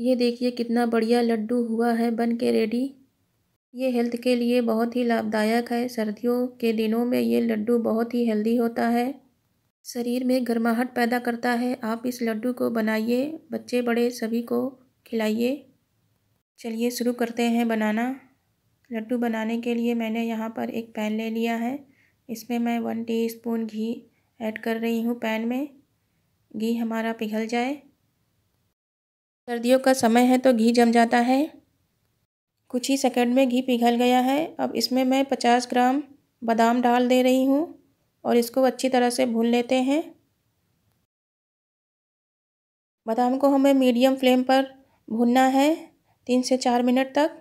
ये देखिए कितना बढ़िया लड्डू हुआ है बन के रेडी ये हेल्थ के लिए बहुत ही लाभदायक है सर्दियों के दिनों में ये लड्डू बहुत ही हेल्दी होता है शरीर में गर्माहट पैदा करता है आप इस लड्डू को बनाइए बच्चे बड़े सभी को खिलाइए चलिए शुरू करते हैं बनाना लड्डू बनाने के लिए मैंने यहाँ पर एक पैन ले लिया है इसमें मैं वन टी घी ऐड कर रही हूँ पैन में घी हमारा पिघल जाए सर्दियों का समय है तो घी जम जाता है कुछ ही सेकंड में घी पिघल गया है अब इसमें मैं पचास ग्राम बादाम डाल दे रही हूँ और इसको अच्छी तरह से भून लेते हैं बादाम को हमें मीडियम फ्लेम पर भूनना है तीन से चार मिनट तक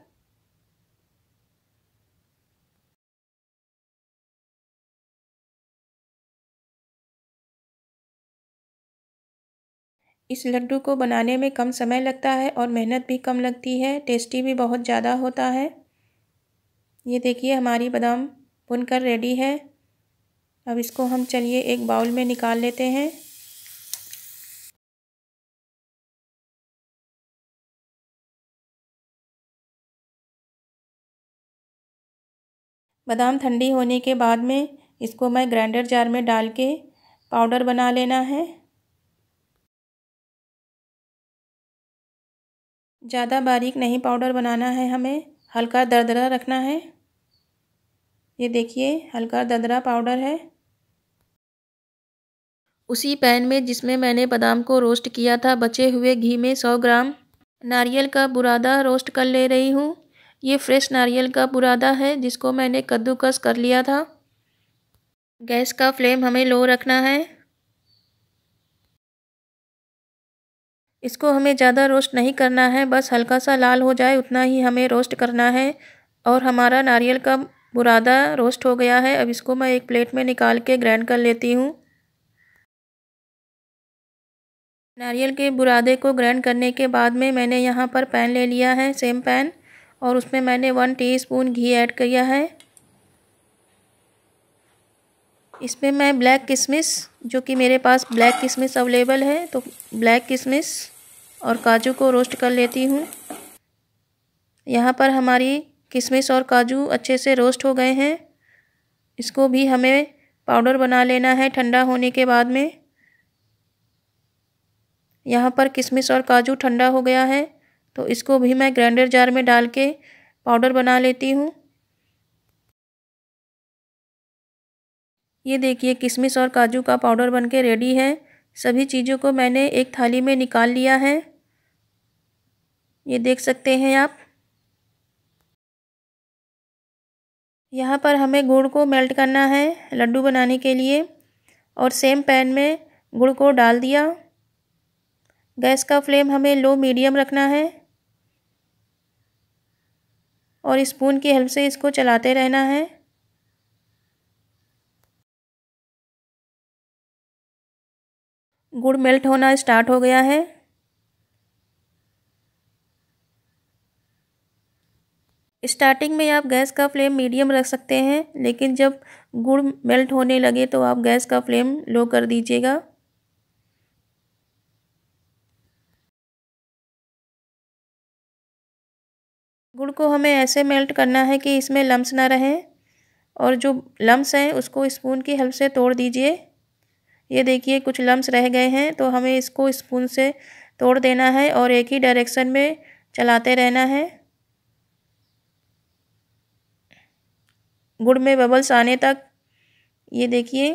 इस लड्डू को बनाने में कम समय लगता है और मेहनत भी कम लगती है टेस्टी भी बहुत ज़्यादा होता है ये देखिए हमारी बादाम भुनकर रेडी है अब इसको हम चलिए एक बाउल में निकाल लेते हैं बादाम ठंडी होने के बाद में इसको मैं ग्राइंडर जार में डाल के पाउडर बना लेना है ज़्यादा बारीक नहीं पाउडर बनाना है हमें हल्का दरदरा रखना है ये देखिए हल्का दरदरा पाउडर है उसी पैन में जिसमें मैंने बादाम को रोस्ट किया था बचे हुए घी में सौ ग्राम नारियल का बुरादा रोस्ट कर ले रही हूँ ये फ्रेश नारियल का बुरादा है जिसको मैंने कद्दूकस कर लिया था गैस का फ्लेम हमें लो रखना है इसको हमें ज़्यादा रोस्ट नहीं करना है बस हल्का सा लाल हो जाए उतना ही हमें रोस्ट करना है और हमारा नारियल का बुरादा रोस्ट हो गया है अब इसको मैं एक प्लेट में निकाल के ग्राइंड कर लेती हूँ नारियल के बुरादे को ग्राइंड करने के बाद में मैंने यहाँ पर पैन ले लिया है सेम पैन और उसमें मैंने वन टी घी ऐड किया है इसमें मैं ब्लैक किशमिश जो कि मेरे पास ब्लैक किशमिश अवेलेबल है तो ब्लैक किशमिश और काजू को रोस्ट कर लेती हूँ यहाँ पर हमारी किशमिश और काजू अच्छे से रोस्ट हो गए हैं इसको भी हमें पाउडर बना लेना है ठंडा होने के बाद में यहाँ पर किशमिश और काजू ठंडा हो गया है तो इसको भी मैं ग्राइंडर जार में डाल के पाउडर बना लेती हूँ ये देखिए किशमिश और काजू का पाउडर बनके रेडी है सभी चीज़ों को मैंने एक थाली में निकाल लिया है ये देख सकते हैं आप यहाँ पर हमें गुड़ को मेल्ट करना है लड्डू बनाने के लिए और सेम पैन में गुड़ को डाल दिया गैस का फ्लेम हमें लो मीडियम रखना है और स्पून की हेल्प से इसको चलाते रहना है गुड़ मेल्ट होना स्टार्ट हो गया है स्टार्टिंग में आप गैस का फ्लेम मीडियम रख सकते हैं लेकिन जब गुड़ मेल्ट होने लगे तो आप गैस का फ्लेम लो कर दीजिएगा गुड़ को हमें ऐसे मेल्ट करना है कि इसमें लम्स ना रहें और जो लम्स हैं उसको स्पून की हेल्प से तोड़ दीजिए ये देखिए कुछ लम्स रह गए हैं तो हमें इसको स्पून से तोड़ देना है और एक ही डायरेक्शन में चलाते रहना है गुड़ में बबल्स आने तक ये देखिए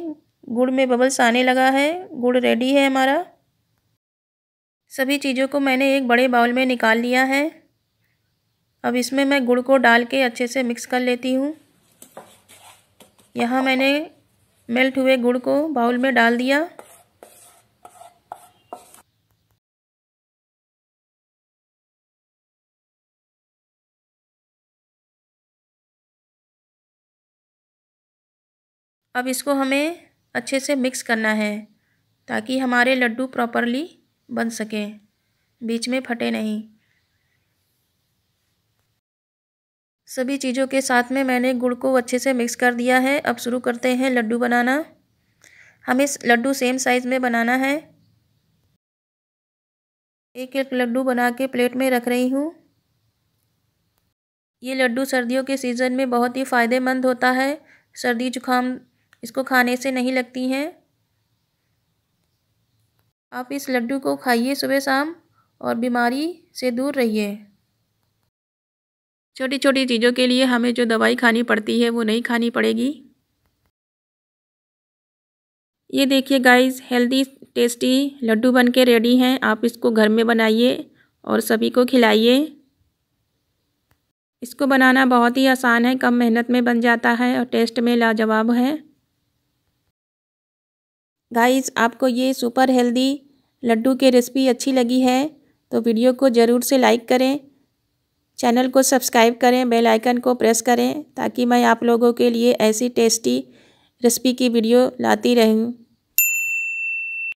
गुड़ में बबल्स आने लगा है गुड़ रेडी है हमारा सभी चीज़ों को मैंने एक बड़े बाउल में निकाल लिया है अब इसमें मैं गुड़ को डाल के अच्छे से मिक्स कर लेती हूँ यहाँ मैंने मेल्ट हुए गुड़ को बाउल में डाल दिया अब इसको हमें अच्छे से मिक्स करना है ताकि हमारे लड्डू प्रॉपरली बन सकें बीच में फटे नहीं सभी चीज़ों के साथ में मैंने गुड़ को अच्छे से मिक्स कर दिया है अब शुरू करते हैं लड्डू बनाना हमें लड्डू सेम साइज़ में बनाना है एक एक लड्डू बना के प्लेट में रख रही हूँ ये लड्डू सर्दियों के सीज़न में बहुत ही फ़ायदेमंद होता है सर्दी जुकाम इसको खाने से नहीं लगती हैं आप इस लड्डू को खाइए सुबह शाम और बीमारी से दूर रहिए छोटी छोटी चीज़ों के लिए हमें जो दवाई खानी पड़ती है वो नहीं खानी पड़ेगी ये देखिए गाइस हेल्दी टेस्टी लड्डू बन के रेडी हैं आप इसको घर में बनाइए और सभी को खिलाइए इसको बनाना बहुत ही आसान है कम मेहनत में बन जाता है और टेस्ट में लाजवाब है गाइस आपको ये सुपर हेल्दी लड्डू की रेसिपी अच्छी लगी है तो वीडियो को ज़रूर से लाइक करें चैनल को सब्सक्राइब करें बेल आइकन को प्रेस करें ताकि मैं आप लोगों के लिए ऐसी टेस्टी रेसिपी की वीडियो लाती रहूं